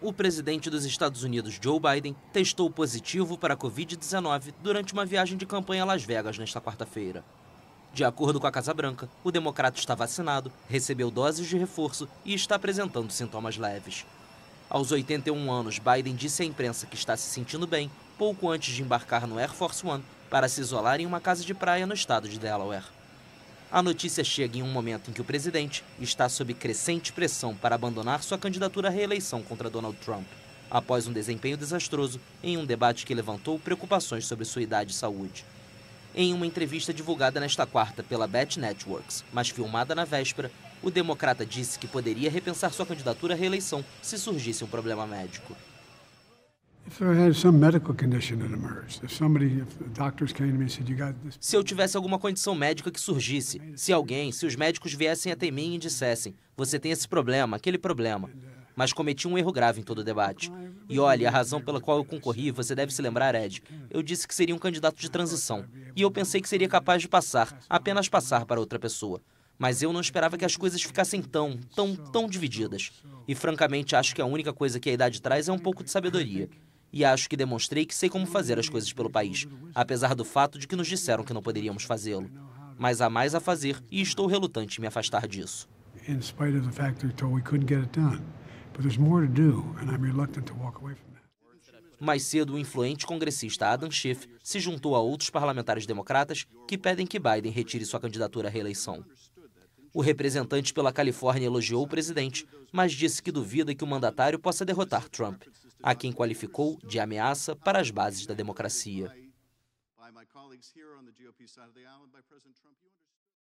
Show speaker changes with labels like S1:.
S1: o presidente dos Estados Unidos, Joe Biden, testou positivo para a Covid-19 durante uma viagem de campanha a Las Vegas nesta quarta-feira. De acordo com a Casa Branca, o democrata está vacinado, recebeu doses de reforço e está apresentando sintomas leves. Aos 81 anos, Biden disse à imprensa que está se sentindo bem pouco antes de embarcar no Air Force One para se isolar em uma casa de praia no estado de Delaware. A notícia chega em um momento em que o presidente está sob crescente pressão para abandonar sua candidatura à reeleição contra Donald Trump, após um desempenho desastroso em um debate que levantou preocupações sobre sua idade e saúde. Em uma entrevista divulgada nesta quarta pela Bet Networks, mas filmada na véspera, o democrata disse que poderia repensar sua candidatura à reeleição se surgisse um problema médico. Se eu tivesse alguma condição médica que surgisse, se alguém, se os médicos viessem até mim e dissessem, você tem esse problema, aquele problema, mas cometi um erro grave em todo o debate. E olha, a razão pela qual eu concorri, você deve se lembrar, Ed. Eu disse que seria um candidato de transição. E eu pensei que seria capaz de passar, apenas passar para outra pessoa. Mas eu não esperava que as coisas ficassem tão, tão, tão divididas. E francamente, acho que a única coisa que a idade traz é um pouco de sabedoria e acho que demonstrei que sei como fazer as coisas pelo país, apesar do fato de que nos disseram que não poderíamos fazê-lo. Mas há mais a fazer e estou relutante em me afastar disso. Mais cedo, o influente congressista Adam Schiff se juntou a outros parlamentares democratas que pedem que Biden retire sua candidatura à reeleição. O representante pela Califórnia elogiou o presidente, mas disse que duvida que o mandatário possa derrotar Trump, a quem qualificou de ameaça para as bases da democracia.